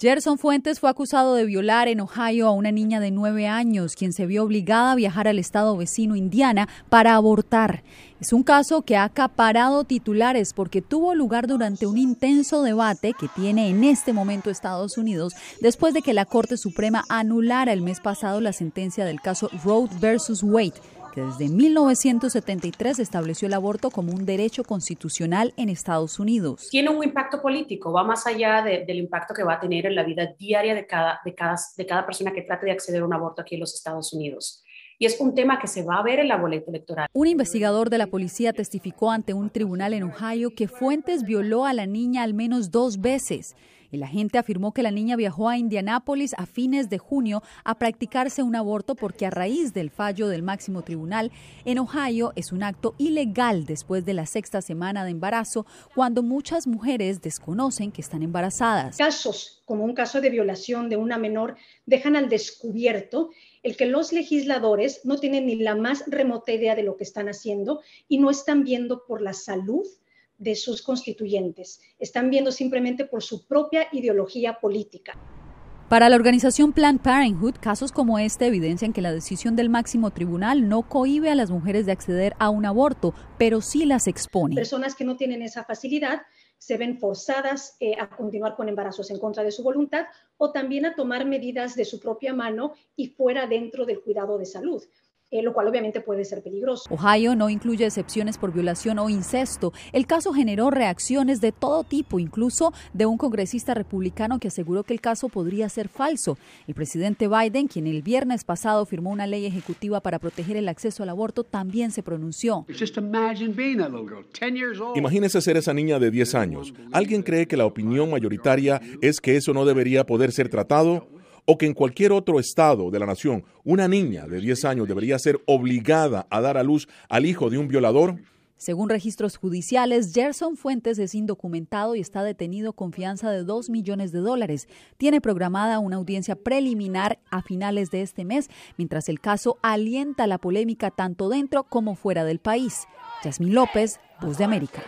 Gerson Fuentes fue acusado de violar en Ohio a una niña de nueve años, quien se vio obligada a viajar al estado vecino Indiana para abortar. Es un caso que ha acaparado titulares porque tuvo lugar durante un intenso debate que tiene en este momento Estados Unidos después de que la Corte Suprema anulara el mes pasado la sentencia del caso Roe versus Wade que desde 1973 estableció el aborto como un derecho constitucional en Estados Unidos. Tiene un impacto político, va más allá del impacto que va a tener en la vida diaria de cada, de, cada, de cada persona que trate de acceder a un aborto aquí en los Estados Unidos y es un tema que se va a ver en la boleta electoral. Un investigador de la policía testificó ante un tribunal en Ohio que Fuentes violó a la niña al menos dos veces. El agente afirmó que la niña viajó a Indianápolis a fines de junio a practicarse un aborto porque a raíz del fallo del máximo tribunal en Ohio es un acto ilegal después de la sexta semana de embarazo cuando muchas mujeres desconocen que están embarazadas. Casos como un caso de violación de una menor dejan al descubierto el que los legisladores no tienen ni la más remota idea de lo que están haciendo y no están viendo por la salud de sus constituyentes. Están viendo simplemente por su propia ideología política. Para la organización Planned Parenthood, casos como este evidencian que la decisión del máximo tribunal no cohíbe a las mujeres de acceder a un aborto, pero sí las expone. Personas que no tienen esa facilidad se ven forzadas eh, a continuar con embarazos en contra de su voluntad o también a tomar medidas de su propia mano y fuera dentro del cuidado de salud. Eh, lo cual obviamente puede ser peligroso. Ohio no incluye excepciones por violación o incesto. El caso generó reacciones de todo tipo, incluso de un congresista republicano que aseguró que el caso podría ser falso. El presidente Biden, quien el viernes pasado firmó una ley ejecutiva para proteger el acceso al aborto, también se pronunció. Imagínese ser esa niña de 10 años. ¿Alguien cree que la opinión mayoritaria es que eso no debería poder ser tratado? o que en cualquier otro estado de la nación una niña de 10 años debería ser obligada a dar a luz al hijo de un violador? Según registros judiciales, Gerson Fuentes es indocumentado y está detenido con fianza de 2 millones de dólares. Tiene programada una audiencia preliminar a finales de este mes, mientras el caso alienta la polémica tanto dentro como fuera del país. Yasmín López, Voz de América.